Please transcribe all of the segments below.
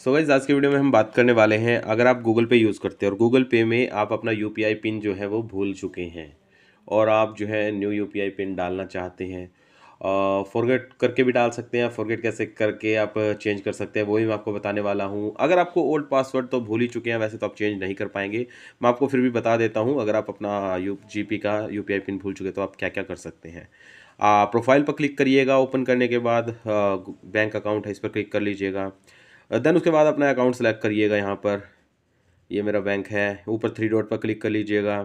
सो so guys आज के video में हम बात करने वाले हैं अगर आप गूगल पे यूज़ करते हैं और गूगल पे में आप अपना यू पिन जो है वो भूल चुके हैं और आप जो है न्यू यू पिन डालना चाहते हैं फॉरगेट करके भी डाल सकते हैं फॉरगेट कैसे करके आप चेंज कर सकते हैं वही मैं आपको बताने वाला हूँ अगर आपको ओल्ड पासवर्ड तो भूल ही चुके हैं वैसे तो आप चेंज नहीं कर पाएंगे मैं आपको फिर भी बता देता हूँ अगर आप अपना यू जी का यू पिन भूल चुके तो आप क्या क्या कर सकते हैं प्रोफाइल पर क्लिक करिएगा ओपन करने के बाद बैंक अकाउंट है इस पर क्लिक कर लीजिएगा देन uh, उसके बाद अपना अकाउंट सेलेक्ट करिएगा यहाँ पर ये मेरा बैंक है ऊपर थ्री डॉट पर क्लिक कर लीजिएगा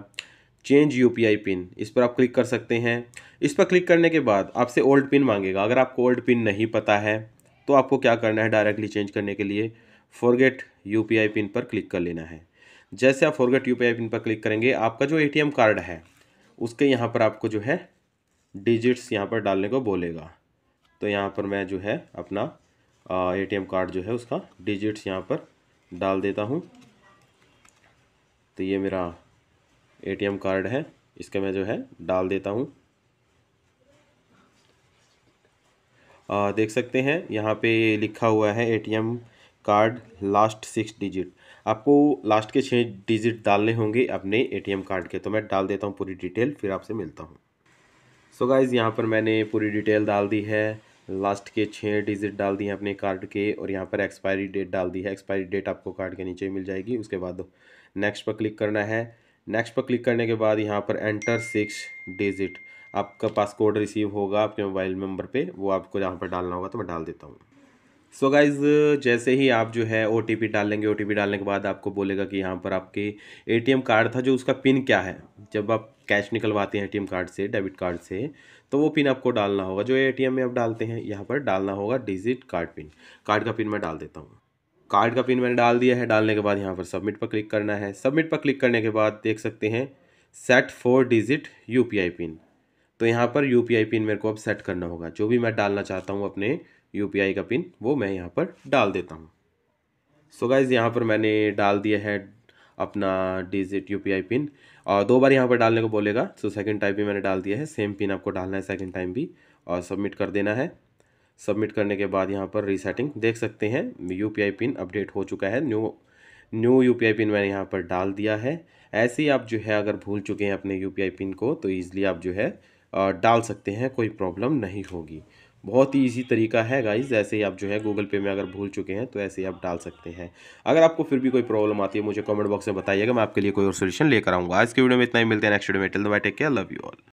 चेंज यू पिन इस पर आप क्लिक कर सकते हैं इस पर क्लिक करने के बाद आपसे ओल्ड पिन मांगेगा अगर आपको ओल्ड पिन नहीं पता है तो आपको क्या करना है डायरेक्टली चेंज करने के लिए फॉरगेट यू पिन पर क्लिक कर लेना है जैसे आप फॉरगेट यू पिन पर क्लिक करेंगे आपका जो ए कार्ड है उसके यहाँ पर आपको जो है डिजिट्स यहाँ पर डालने को बोलेगा तो यहाँ पर मैं जो है अपना एटीएम कार्ड जो है उसका डिजिट्स यहाँ पर डाल देता हूँ तो ये मेरा एटीएम कार्ड है इसका मैं जो है डाल देता हूँ देख सकते हैं यहाँ पे लिखा हुआ है ATM card last six digit आपको लास्ट के छः डिजिट डालने होंगे अपने एटीएम कार्ड के तो मैं डाल देता हूँ पूरी डिटेल फिर आपसे मिलता हूँ सो गाइज़ यहाँ पर मैंने पूरी डिटेल डाल दी है लास्ट के छः डिजिट डाल दिए अपने कार्ड के और यहाँ पर एक्सपायरी डेट डाल दी है एक्सपायरी डेट आपको कार्ड के नीचे मिल जाएगी उसके बाद नेक्स्ट पर क्लिक करना है नेक्स्ट पर क्लिक करने के बाद यहाँ पर एंटर सिक्स डिजिट आपका पास कोड रिसीव होगा आपके मोबाइल नंबर पे वो आपको यहाँ पर डालना होगा तो मैं डाल देता हूँ सो so गाइज़ जैसे ही आप जो है ओ डालेंगे ओ डालने के बाद आपको बोलेगा कि यहाँ पर आपके ए कार्ड था जो उसका पिन क्या है जब आप कैश निकलवाते हैं ए कार्ड से डेबिट कार्ड से तो वो पिन आपको डालना होगा जो ए में आप डालते हैं यहाँ पर डालना होगा डिजिट कार्ड पिन कार्ड का पिन मैं डाल देता हूँ कार्ड का पिन मैंने डाल दिया है डालने के बाद यहाँ पर सबमिट पर क्लिक करना है सबमिट पर क्लिक करने के बाद देख सकते हैं set four digit U PIN तो यहाँ पर यू पिन मेरे को अब सेट करना होगा जो भी मैं डालना चाहता हूँ अपने यू का पिन वो मैं यहाँ पर डाल देता हूँ सो गाइज़ यहाँ पर मैंने डाल दिया है अपना डिजिट यू पिन और दो बार यहाँ पर डालने को बोलेगा सो सेकंड टाइम भी मैंने डाल दिया है सेम पिन आपको डालना है सेकंड टाइम भी और सबमिट कर देना है सबमिट करने के बाद यहाँ पर रीसेटिंग देख सकते हैं यू पिन अपडेट हो चुका है न्यू न्यू यू पिन मैंने यहाँ पर डाल दिया है ऐसे ही आप जो है अगर भूल चुके हैं अपने यू पिन को तो ईज़िली आप जो है डाल सकते हैं कोई प्रॉब्लम नहीं होगी बहुत ही ईजी तरीका है गाइज ऐसे ही आप जो है गूगल पे में अगर भूल चुके हैं तो ऐसे ही आप डाल सकते हैं अगर आपको फिर भी कोई प्रॉब्लम आती है मुझे कमेंट बॉक्स में बताइएगा मैं आपके लिए कोई और सोल्यूशन लेकर आऊँगा आज के वीडियो में इतना ही मिलते हैं नेक्स्ट वीडियो में टेल द के टेक लव यू ऑल